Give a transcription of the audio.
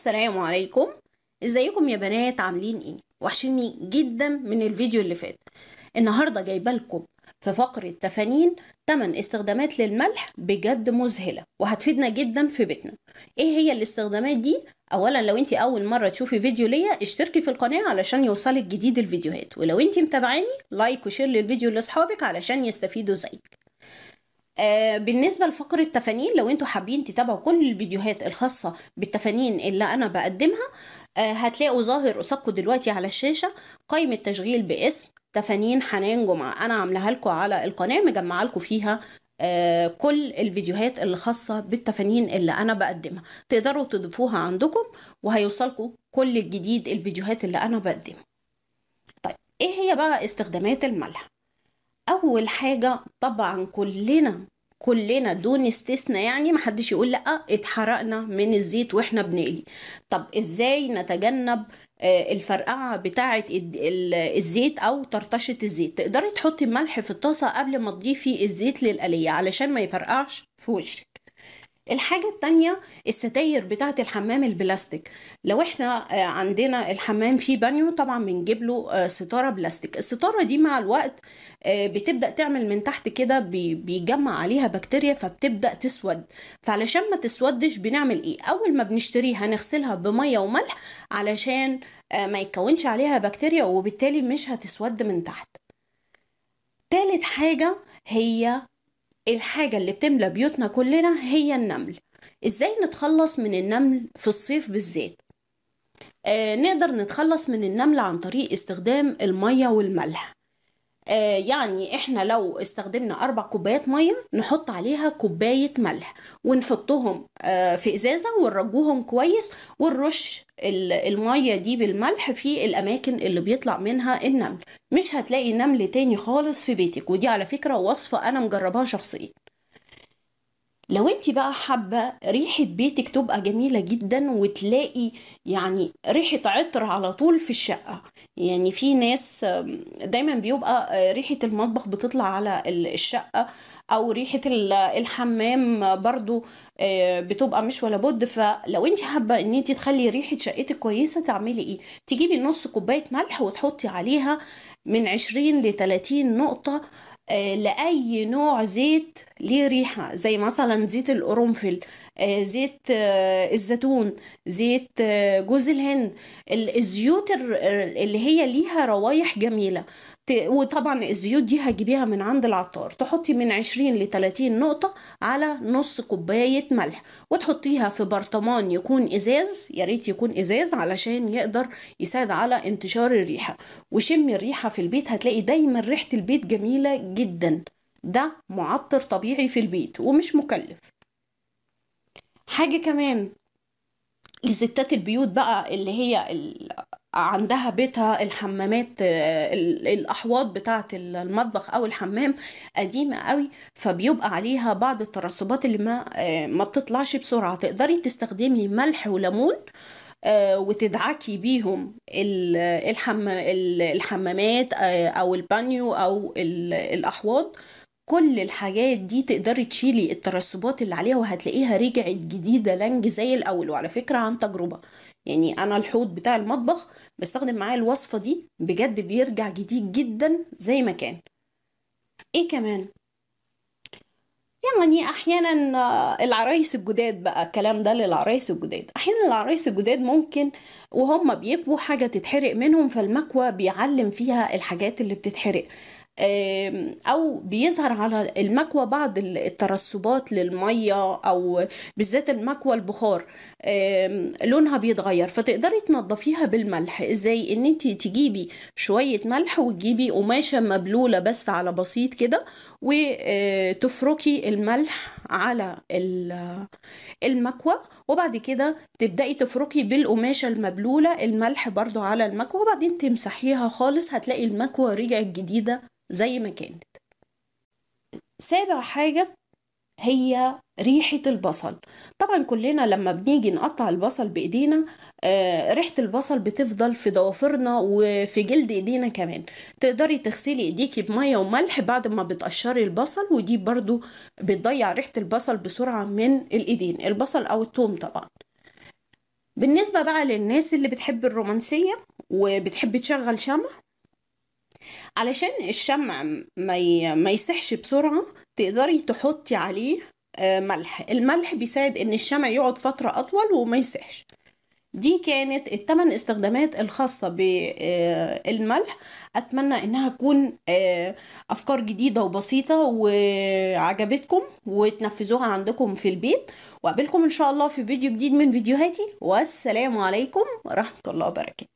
السلام عليكم ازيكم يا بنات عاملين ايه وحشيني جدا من الفيديو اللي فات النهارده جايبه لكم في فقره تفانين 8 استخدامات للملح بجد مذهله وهتفيدنا جدا في بيتنا ايه هي الاستخدامات دي اولا لو انت اول مره تشوفي فيديو ليا اشتركي في القناه علشان يوصلك جديد الفيديوهات ولو انت متابعاني لايك وشير للفيديو لاصحابك علشان يستفيدوا زيك آه، بالنسبه لفقره التفانين لو انتوا حابين تتابعوا كل الفيديوهات الخاصه بالتفانين اللي انا بقدمها آه، هتلاقوا ظاهر قصادكم دلوقتي على الشاشه قائمه تشغيل باسم تفانين حنان جمعه انا عاملاها لكم على القناه مجمعه لكم فيها آه، كل الفيديوهات اللي خاصة بالتفانين اللي أنا بقدمها تقدروا تضيفوها عندكم وهيوصلكم كل الجديد الفيديوهات اللي أنا بقدمها طيب إيه هي بقى استخدامات الملح اول حاجه طبعا كلنا كلنا دون استثناء يعني محدش يقول لا اتحرقنا من الزيت واحنا بنقلي طب ازاي نتجنب آه، الفرقعه بتاعه الزيت او طرطشه الزيت تقدري تحطي ملح في الطاسه قبل ما تضيفي الزيت للقليه علشان ما يفرقعش في وشك الحاجة التانية الستاير بتاعة الحمام البلاستيك لو احنا آه، عندنا الحمام فيه بانيو طبعا بنجيب له آه، ستارة بلاستيك الستارة دي مع الوقت آه، بتبدأ تعمل من تحت كده بيجمع عليها بكتيريا فبتبدأ تسود فعلشان ما تسودش بنعمل ايه اول ما بنشتريها هنغسلها بمية وملح علشان ما يتكونش عليها بكتيريا وبالتالي مش هتسود من تحت تالت حاجة هي الحاجة اللي بتملى بيوتنا كلنا هي النمل ازاي نتخلص من النمل في الصيف بالذات آه نقدر نتخلص من النمل عن طريق استخدام المية والملح آه، يعني احنا لو استخدمنا اربع كوبايات ميه نحط عليها كوبايه ملح ونحطهم آه، في ازازه ونرجوهم كويس ونرش الميه دي بالملح في الاماكن اللي بيطلع منها النمل مش هتلاقي نمل تاني خالص في بيتك ودي على فكره وصفه انا مجرباها شخصيا لو انت بقى حابه ريحه بيتك تبقى جميله جدا وتلاقي يعني ريحه عطر على طول في الشقه يعني في ناس دايما بيبقى ريحه المطبخ بتطلع على الشقه او ريحه الحمام برضو آه، بتبقى مش ولا بد فلو انت حابه ان انت تخلي ريحه شقتك كويسه تعملي ايه تجيبي نص كوبايه ملح وتحطي عليها من 20 ل 30 نقطه آه، لاي نوع زيت ليه ريحة زي مثلا زيت القرنفل آه، زيت آه، الزيتون زيت آه، جوز الهند الزيوت اللي هي ليها روايح جميلة وطبعا الزيوت دي هتجيبيها من عند العطار تحطي من 20 ل 30 نقطة على نص كوباية ملح وتحطيها في برطمان يكون ازاز يا ريت يكون ازاز علشان يقدر يساعد على انتشار الريحة وشمي الريحة في البيت هتلاقي دايما ريحة البيت جميلة جدا ده معطر طبيعي في البيت ومش مكلف حاجة كمان لستات البيوت بقى اللي هي عندها بيتها الحمامات آه، الاحواض بتاعه المطبخ او الحمام قديمه قوي فبيبقى عليها بعض الترسبات اللي ما آه، ما بتطلعش بسرعه تقدري تستخدمي ملح وليمون آه، وتدعكي بيهم الحمامات او البانيو او الاحواض كل الحاجات دي تقدري تشيلي الترسبات اللي عليها وهتلاقيها رجعت جديدة لانج زي الأول وعلى فكرة عن تجربة يعني أنا الحوض بتاع المطبخ بستخدم معايا الوصفة دي بجد بيرجع جديد جدا زي ما كان إيه كمان؟ يعني أحيانا آه، العرايس الجداد بقى الكلام ده للعرايس الجداد أحيانا العرايس الجداد ممكن وهم بيكبوا حاجة تتحرق منهم فالمكوى بيعلم فيها الحاجات اللي بتتحرق او بيظهر على المكوى بعض الترسبات للميه او بالذات المكوى البخار لونها بيتغير فتقدري تنضفيها بالملح ازاي ان انت تجيبي شويه ملح وتجيبي قماشه مبلوله بس على بسيط كده وتفركي الملح على المكوى وبعد كده تبداي تفركي بالقماشه المبلوله الملح برضو على المكوى وبعدين تمسحيها خالص هتلاقي المكوى رجعت جديده زي ما كانت سابع حاجة هي ريحة البصل طبعا كلنا لما بنيجي نقطع البصل بإيدينا آه، ريحة البصل بتفضل في ضوافرنا وفي جلد إيدينا كمان تقدري تغسلي إيديكي بمية وملح بعد ما بتقشري البصل ودي برضو بتضيع ريحة البصل بسرعة من الإيدين البصل أو التوم طبعا بالنسبة بقى للناس اللي بتحب الرومانسية وبتحب تشغل شمع علشان الشمع ما ما يسحش بسرعه تقدري تحطي عليه آه، ملح الملح بيساعد ان الشمع يقعد فتره اطول وما يسحش دي كانت الثمان استخدامات الخاصة بالملح آه، أتمنى إنها تكون آه، أفكار جديدة وبسيطة وعجبتكم وتنفذوها عندكم في البيت وأقابلكم إن شاء الله في فيديو جديد من فيديوهاتي والسلام عليكم ورحمة الله وبركاته